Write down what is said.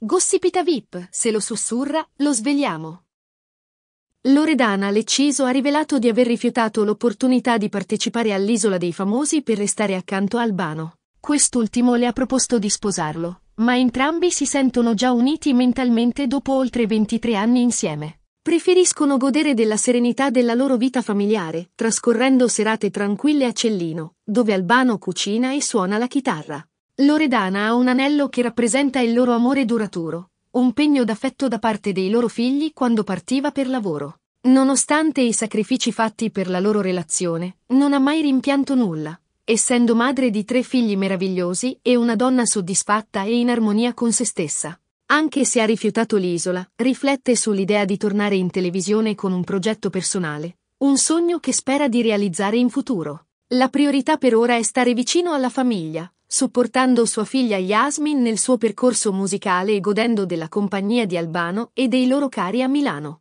Gossipita VIP, se lo sussurra, lo svegliamo. Loredana Lecciso ha rivelato di aver rifiutato l'opportunità di partecipare all'Isola dei Famosi per restare accanto a Albano. Quest'ultimo le ha proposto di sposarlo, ma entrambi si sentono già uniti mentalmente dopo oltre 23 anni insieme. Preferiscono godere della serenità della loro vita familiare, trascorrendo serate tranquille a Cellino, dove Albano cucina e suona la chitarra. Loredana ha un anello che rappresenta il loro amore duraturo, un pegno d'affetto da parte dei loro figli quando partiva per lavoro. Nonostante i sacrifici fatti per la loro relazione, non ha mai rimpianto nulla, essendo madre di tre figli meravigliosi e una donna soddisfatta e in armonia con se stessa. Anche se ha rifiutato l'isola, riflette sull'idea di tornare in televisione con un progetto personale, un sogno che spera di realizzare in futuro. La priorità per ora è stare vicino alla famiglia, supportando sua figlia Yasmin nel suo percorso musicale e godendo della compagnia di Albano e dei loro cari a Milano.